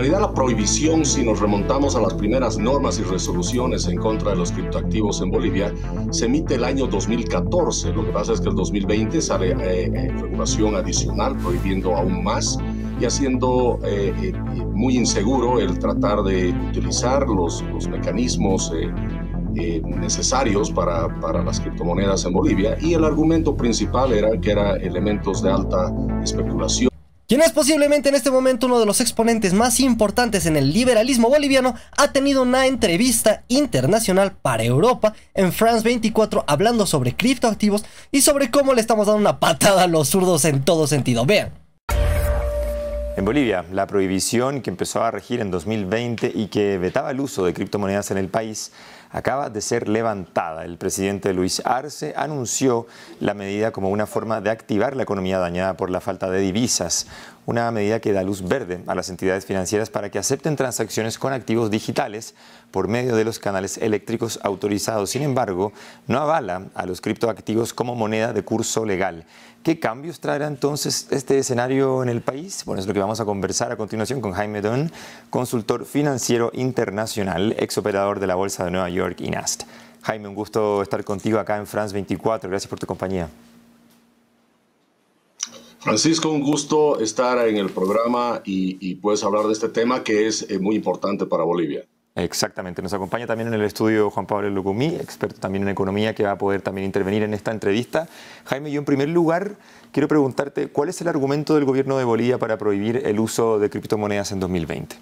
realidad la prohibición, si nos remontamos a las primeras normas y resoluciones en contra de los criptoactivos en Bolivia, se emite el año 2014. Lo que pasa es que el 2020 sale eh, eh, regulación adicional prohibiendo aún más y haciendo eh, muy inseguro el tratar de utilizar los, mecanismos necesarios para, para, las criptomonedas en Bolivia y el argumento principal era que eran elementos de alta especulación quien es posiblemente en este momento uno de los exponentes más importantes en el liberalismo boliviano, ha tenido una entrevista internacional para Europa en France 24 hablando sobre criptoactivos y sobre cómo le estamos dando una patada a los zurdos en todo sentido. Vean. En Bolivia, la prohibición que empezó a regir en 2020 y que vetaba el uso de criptomonedas en el país acaba de ser levantada. El presidente Luis Arce anunció la medida como una forma de activar la economía dañada por la falta de divisas una medida que da luz verde a las entidades financieras para que acepten transacciones con activos digitales por medio de los canales eléctricos autorizados. Sin embargo, no avala a los criptoactivos como moneda de curso legal. ¿Qué cambios traerá entonces este escenario en el país? Bueno, es lo que vamos a conversar a continuación con Jaime Don, consultor financiero internacional, exoperador de la Bolsa de Nueva York, y INAST. Jaime, un gusto estar contigo acá en France 24. Gracias por tu compañía. Francisco, un gusto estar en el programa y, puedes hablar de este tema que es eh, muy importante para Bolivia. Exactamente, nos acompaña también en el estudio Juan Pablo Lucumí, experto también en economía, que va a poder también intervenir en esta entrevista. Jaime, yo en primer lugar quiero preguntarte, ¿cuál es el argumento del gobierno de Bolivia para prohibir el uso de criptomonedas en 2020?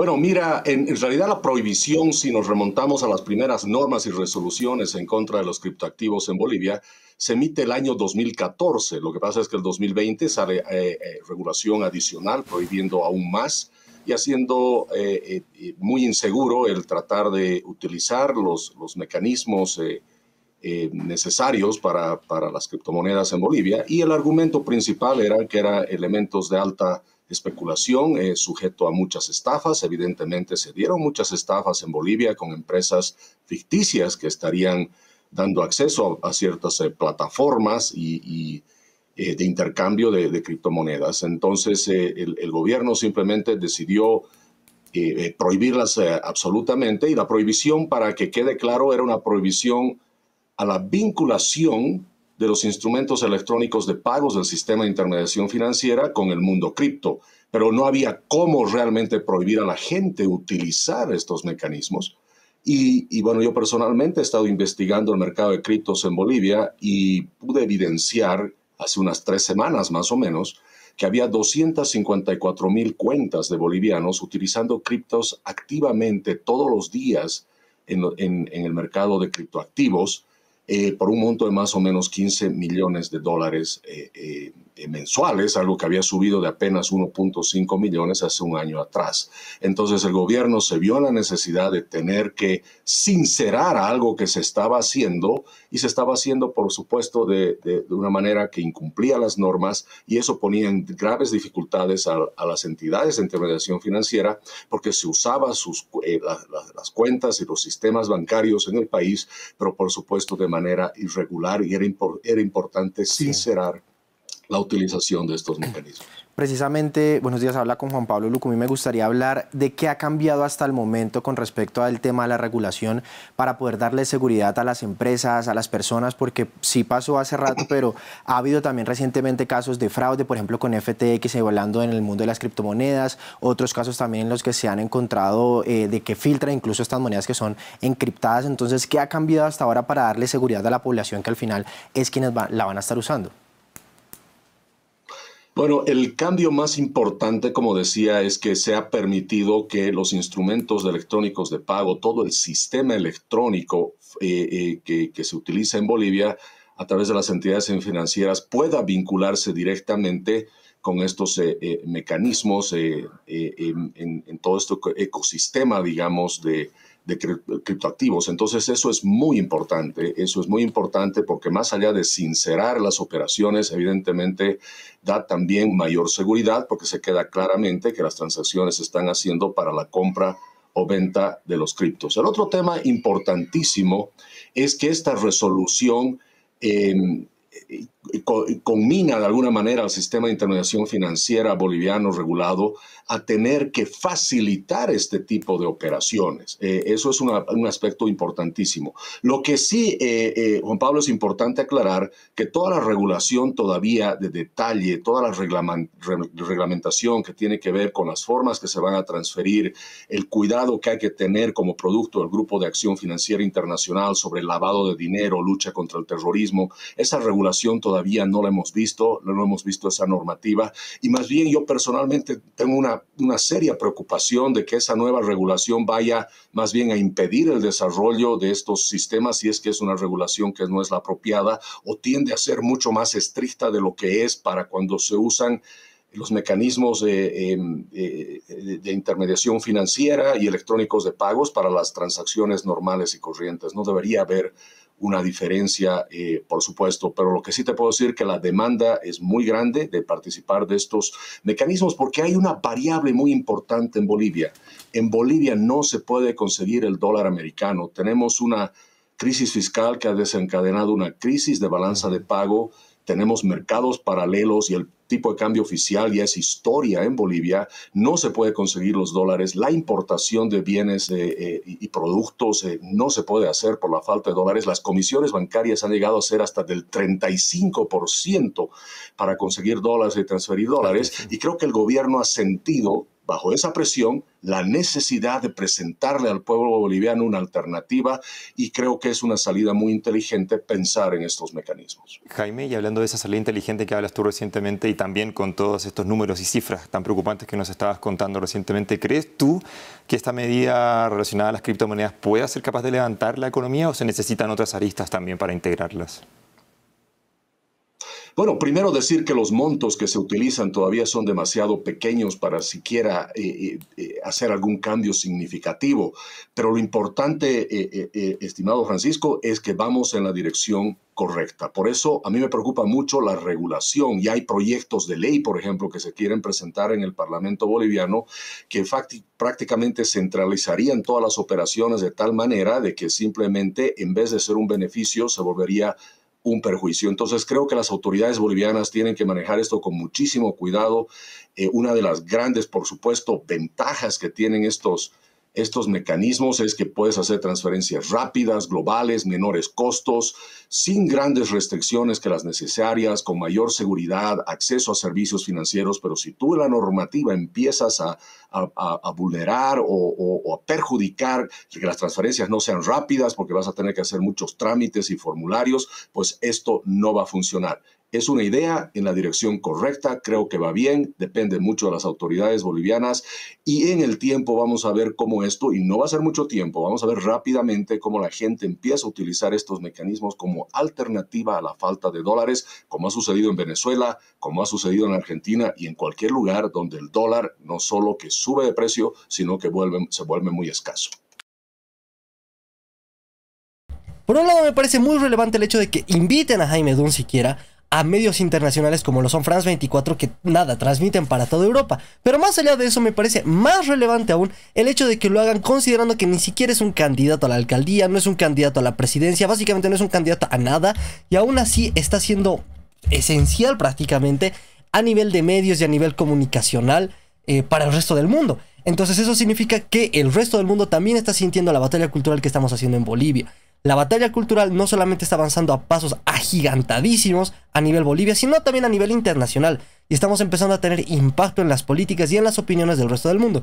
Bueno, mira, en, realidad la prohibición, si nos remontamos a las primeras normas y resoluciones en contra de los criptoactivos en Bolivia, se emite el año 2014. Lo que pasa es que el 2020 sale eh, eh, regulación adicional prohibiendo aún más y haciendo eh, muy inseguro el tratar de utilizar los, mecanismos necesarios para, para las criptomonedas en Bolivia. Y el argumento principal era que eran elementos de alta especulación, eh, sujeto a muchas estafas. Evidentemente se dieron muchas estafas en Bolivia con empresas ficticias que estarían dando acceso a, ciertas eh, plataformas y, eh, de intercambio de, criptomonedas. Entonces el, el, gobierno simplemente decidió prohibirlas absolutamente y la prohibición, para que quede claro, era una prohibición a la vinculación de los instrumentos electrónicos de pagos del sistema de intermediación financiera con el mundo cripto, pero no había cómo realmente prohibir a la gente utilizar estos mecanismos. Y, bueno, yo personalmente he estado investigando el mercado de criptos en Bolivia y pude evidenciar hace unas tres semanas más o menos que había 254 mil cuentas de bolivianos utilizando criptos activamente todos los días en el mercado de criptoactivos eh, por un monto de más o menos 15 millones de dólares eh, eh eh, mensuales, algo que había subido de apenas 1.5 millones hace un año atrás. Entonces el gobierno se vio en la necesidad de tener que sincerar algo que se estaba haciendo y se estaba haciendo, por supuesto, de, una manera que incumplía las normas y eso ponía en graves dificultades a, las entidades de intermediación financiera porque se usaba sus, eh, las cuentas y los sistemas bancarios en el país, pero por supuesto de manera irregular y era, era importante sincerar la utilización de estos mecanismos. Precisamente, buenos días, habla con Juan Pablo Lucumí. Me gustaría hablar de qué ha cambiado hasta el momento con respecto al tema de la regulación para poder darle seguridad a las empresas, a las personas, porque sí pasó hace rato, pero ha habido también recientemente casos de fraude, por ejemplo, con FTX hablando en el mundo de las criptomonedas, otros casos también en los que se han encontrado eh, de que filtra incluso estas monedas que son encriptadas. Entonces, ¿qué ha cambiado hasta ahora para darle seguridad a la población que al final es quienes la van a estar usando? Bueno, el cambio más importante, como decía, es que se ha permitido que los instrumentos electrónicos de pago, todo el sistema electrónico eh, eh, que, se utiliza en Bolivia a través de las entidades financieras pueda vincularse directamente con estos eh, mecanismos en, todo este ecosistema, digamos, de, de criptoactivos. Entonces eso es muy importante, eso es muy importante porque más allá de sincerar las operaciones, evidentemente da también mayor seguridad porque se queda claramente que las transacciones se están haciendo para la compra o venta de los criptos. El otro tema importantísimo es que esta resolución em, conmina de alguna manera al sistema de intermediación financiera boliviano regulado a tener que facilitar este tipo de operaciones. Eh, eso es un aspecto importantísimo. Lo que sí, eh, eh, Juan Pablo, es importante aclarar que toda la regulación todavía de detalle, toda la reglamentación que tiene que ver con las formas que se van a transferir, el cuidado que hay que tener como producto del Grupo de Acción Financiera Internacional sobre el lavado de dinero, lucha contra el terrorismo, esa regulación todavía no la hemos visto, no hemos visto esa normativa. Y más bien yo personalmente tengo una, una seria preocupación de que esa nueva regulación vaya más bien a impedir el desarrollo de estos sistemas si es que es una regulación que no es la apropiada o tiende a ser mucho más estricta de lo que es para cuando se usan los mecanismos de, em, eh, intermediación financiera y electrónicos de pagos para las transacciones normales y corrientes. No debería haber una diferencia, eh, por supuesto, pero lo que sí te puedo decir es que la demanda es muy grande de participar de estos mecanismos porque hay una variable muy importante en Bolivia. En Bolivia no se puede conseguir el dólar americano. Tenemos una crisis fiscal que ha desencadenado una crisis de balanza de pago. Tenemos mercados paralelos y el tipo de cambio oficial ya es historia en Bolivia, no se puede conseguir los dólares, la importación de bienes eh, eh, y productos eh, no se puede hacer por la falta de dólares, las comisiones bancarias han llegado a ser hasta del 35% para conseguir dólares y transferir dólares, y creo que el gobierno ha sentido bajo esa presión, la necesidad de presentarle al pueblo boliviano una alternativa y creo que es una salida muy inteligente pensar en estos mecanismos. Jaime, y hablando de esa salida inteligente que hablas tú recientemente y también con todos estos números y cifras tan preocupantes que nos estabas contando recientemente, ¿crees tú que esta medida relacionada a las criptomonedas pueda ser capaz de levantar la economía o se necesitan otras aristas también para integrarlas? Bueno, primero decir que los montos que se utilizan todavía son demasiado pequeños para siquiera eh, eh, eh, hacer algún cambio significativo, pero lo importante, estimado Francisco, es que vamos en la dirección correcta. Por eso a mí me preocupa mucho la regulación y hay proyectos de ley, por ejemplo, que se quieren presentar en el Parlamento boliviano que prácticamente centralizarían todas las operaciones de tal manera de que simplemente en vez de ser un beneficio se volvería un perjuicio. Entonces creo que las autoridades bolivianas tienen que manejar esto con muchísimo cuidado. Eh, una de las grandes, por supuesto, ventajas que tienen estos estos mecanismos es que puedes hacer transferencias rápidas, globales, menores costos, sin grandes restricciones que las necesarias, con mayor seguridad, acceso a servicios financieros, pero si tú en la normativa empiezas a, vulnerar o, a perjudicar que las transferencias no sean rápidas porque vas a tener que hacer muchos trámites y formularios, pues esto no va a funcionar es una idea en la dirección correcta, creo que va bien, depende mucho de las autoridades bolivianas y en el tiempo vamos a ver cómo esto, y no va a ser mucho tiempo, vamos a ver rápidamente cómo la gente empieza a utilizar estos mecanismos como alternativa a la falta de dólares, como ha sucedido en Venezuela, como ha sucedido en Argentina y en cualquier lugar donde el dólar no solo que sube de precio, sino que se vuelve muy escaso. Por un lado me parece muy relevante el hecho de que inviten a Jaime Dunn siquiera a medios internacionales como lo son France 24 que nada, transmiten para toda Europa. Pero más allá de eso me parece más relevante aún el hecho de que lo hagan considerando que ni siquiera es un candidato a la alcaldía, no es un candidato a la presidencia, básicamente no es un candidato a nada y aún así está siendo esencial prácticamente a nivel de medios y a nivel comunicacional eh, para el resto del mundo. Entonces eso significa que el resto del mundo también está sintiendo la batalla cultural que estamos haciendo en Bolivia. La batalla cultural no solamente está avanzando a pasos agigantadísimos a nivel Bolivia, sino también a nivel internacional, y estamos empezando a tener impacto en las políticas y en las opiniones del resto del mundo.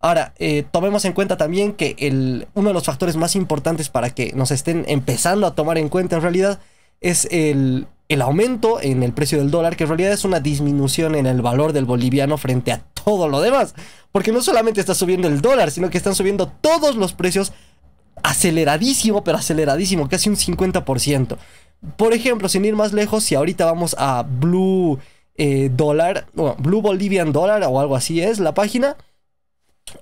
Ahora, eh, tomemos en cuenta también que uno de los factores más importantes para que nos estén empezando a tomar en cuenta en realidad es el, el aumento en el precio del dólar, que en realidad es una disminución en el valor del boliviano frente a todo lo demás. Porque no solamente está subiendo el dólar, sino que están subiendo todos los precios aceleradísimo, pero aceleradísimo, casi un 50%. Por ejemplo, sin ir más lejos, si ahorita vamos a Blue eh, Dollar, Blue Bolivian Dollar o algo así es la página,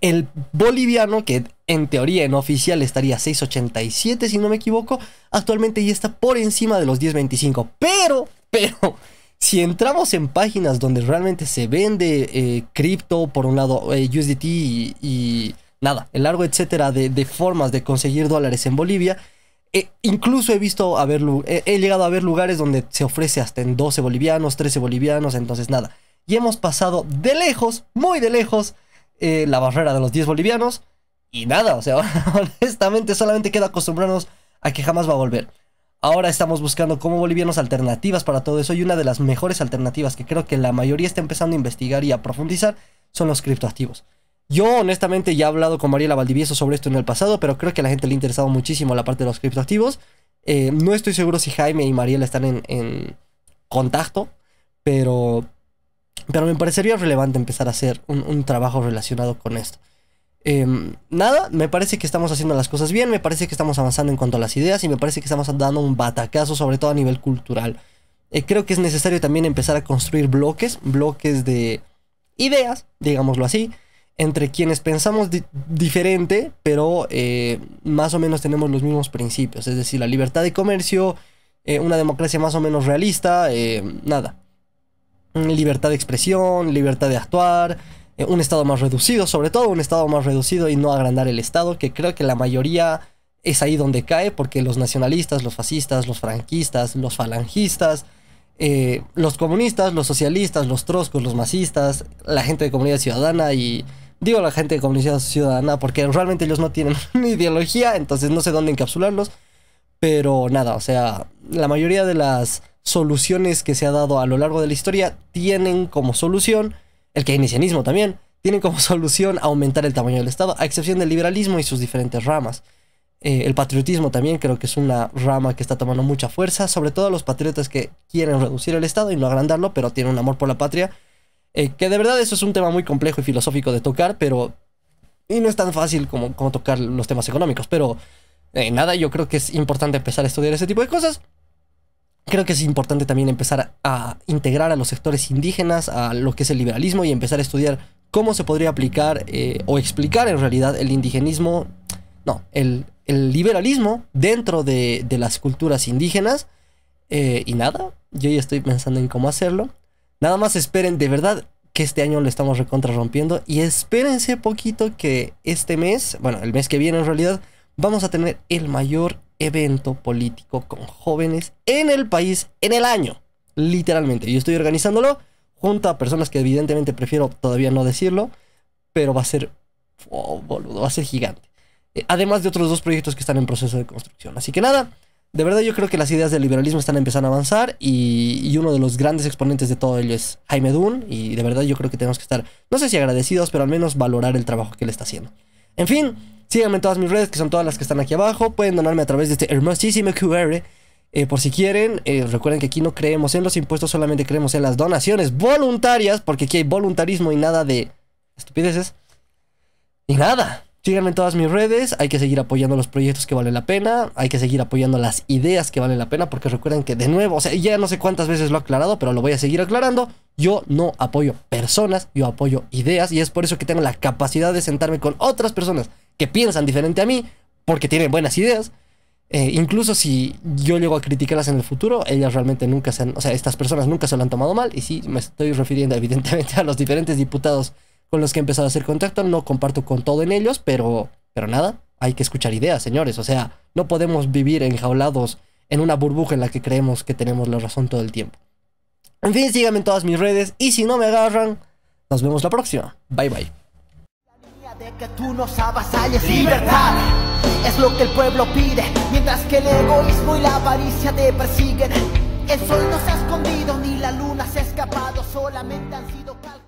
el boliviano, que en teoría en oficial estaría 6.87 si no me equivoco, actualmente ya está por encima de los 10.25. Pero, pero, si entramos en páginas donde realmente se vende eh, cripto, por un lado eh, USDT y nada, el largo etcétera de, formas de conseguir dólares en Bolivia. Eh, incluso he visto haber, eh, he llegado a ver lugares donde se ofrece hasta en 12 bolivianos, 13 bolivianos, entonces nada. Y hemos pasado de lejos, muy de lejos, eh, la barrera de los 10 bolivianos. Y nada, o sea, honestamente solamente queda acostumbrarnos a que jamás va a volver. Ahora estamos buscando como bolivianos alternativas para todo eso y una de las mejores alternativas que creo que la mayoría está empezando a investigar y a profundizar son los criptoactivos. Yo honestamente ya he hablado con Mariela Valdivieso sobre esto en el pasado, pero creo que a la gente le ha interesado muchísimo la parte de los criptoactivos. Eh, no estoy seguro si Jaime y Mariela están en, contacto, pero, pero me parecería relevante empezar a hacer un, trabajo relacionado con esto. Em, nada, me parece que estamos haciendo las cosas bien, me parece que estamos avanzando en cuanto a las ideas y me parece que estamos dando un batacazo, sobre todo a nivel cultural. Eh, creo que es necesario también empezar a construir bloques, bloques de ideas, digámoslo así, entre quienes pensamos diferente, pero eh, más o menos tenemos los mismos principios, es decir, la libertad de comercio, eh, una democracia más o menos realista, eh, nada. Libertad de expresión, libertad de actuar, un Estado más reducido, sobre todo un Estado más reducido y no agrandar el Estado, que creo que la mayoría es ahí donde cae, porque los nacionalistas, los fascistas, los franquistas, los falangistas, los comunistas, los socialistas, los troscos, los masistas, la gente de comunidad ciudadana y Digo la gente de comunidad ciudadana porque realmente ellos no tienen una ideología, entonces no sé dónde encapsularlos. Pero nada, o sea, la mayoría de las soluciones que se ha dado a lo largo de la historia tienen como solución, el keynesianismo también, tienen como solución aumentar el tamaño del Estado, a excepción del liberalismo y sus diferentes ramas. Eh, el patriotismo también creo que es una rama que está tomando mucha fuerza, sobre todo los patriotas que quieren reducir el Estado y no agrandarlo, pero tienen un amor por la patria eh, que de verdad eso es un tema muy complejo y filosófico de tocar, pero... Y no es tan fácil como, tocar los temas económicos, pero... Eh, nada, yo creo que es importante empezar a estudiar ese tipo de cosas. Creo que es importante también empezar a integrar a los sectores indígenas a lo que es el liberalismo y empezar a estudiar cómo se podría aplicar eh, o explicar en realidad el indigenismo, no, el, liberalismo dentro de, las culturas indígenas. y nada, yo ya estoy pensando en cómo hacerlo. Nada más esperen, de verdad que este año le estamos recontra rompiendo y espérense poquito que este mes, bueno, el mes que viene en realidad, vamos a tener el mayor evento político con jóvenes en el país en el año, literalmente. Yo estoy organizándolo junto a personas que evidentemente prefiero todavía no decirlo, pero va a ser, oh, boludo, va a ser gigante. Eh, además de otros dos proyectos que están en proceso de construcción. Así que nada, de verdad yo creo que las ideas del liberalismo están empezando a avanzar y, uno de los grandes exponentes de todo ello es Jaime Dunn y de verdad yo creo que tenemos que estar, no sé si agradecidos, pero al menos valorar el trabajo que él está haciendo. En fin, síganme en todas mis redes, que son todas las que están aquí abajo, pueden donarme a través de este hermosísimo QR. Eh, por si quieren, eh, recuerden que aquí no creemos en los impuestos, solamente creemos en las donaciones voluntarias, porque aquí hay voluntarismo y nada de estupideces. Y nada. Síganme en todas mis redes, hay que seguir apoyando los proyectos que valen la pena, hay que seguir apoyando las ideas que valen la pena, porque recuerden que de nuevo, o sea, ya no sé cuántas veces lo he aclarado, pero lo voy a seguir aclarando, yo no apoyo personas, yo apoyo ideas y es por eso que tengo la capacidad de sentarme con otras personas que piensan diferente a mí, porque tienen buenas ideas. Eh, incluso si yo llego a criticarlas en el futuro, ellas realmente nunca se han, o sea, estas personas nunca se lo han tomado mal y sí, me estoy refiriendo evidentemente a los diferentes diputados con los que he empezado a hacer contacto. No comparto con todo en ellos, pero, pero nada, hay que escuchar ideas, señores. O sea, no podemos vivir enjaulados en una burbuja en la que creemos que tenemos la razón todo el tiempo. En fin, síganme en todas mis redes y si no me agarran, nos vemos la próxima. Bye bye. de que tú es lo que el pueblo pide, mientras que el egoísmo y la avaricia te persiguen. El sol no se ha escondido ni la luna se ha escapado, solamente han sido